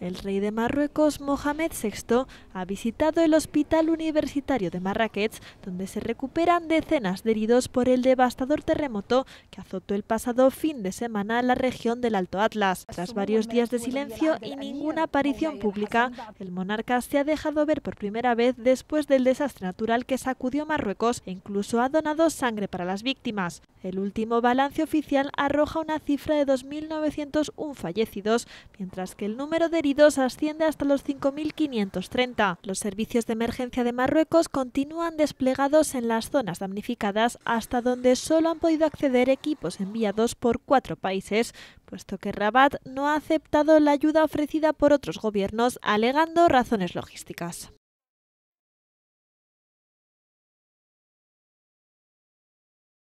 El rey de Marruecos, Mohamed VI, ha visitado el Hospital Universitario de Marrakech, donde se recuperan decenas de heridos por el devastador terremoto que azotó el pasado fin de semana la región del Alto Atlas. Tras varios días de silencio y ninguna aparición pública, el monarca se ha dejado ver por primera vez después del desastre natural que sacudió Marruecos e incluso ha donado sangre para las víctimas. El último balance oficial arroja una cifra de 2.901 fallecidos, mientras que el número de asciende hasta los 5.530. Los servicios de emergencia de Marruecos continúan desplegados en las zonas damnificadas hasta donde solo han podido acceder equipos enviados por cuatro países, puesto que Rabat no ha aceptado la ayuda ofrecida por otros gobiernos alegando razones logísticas.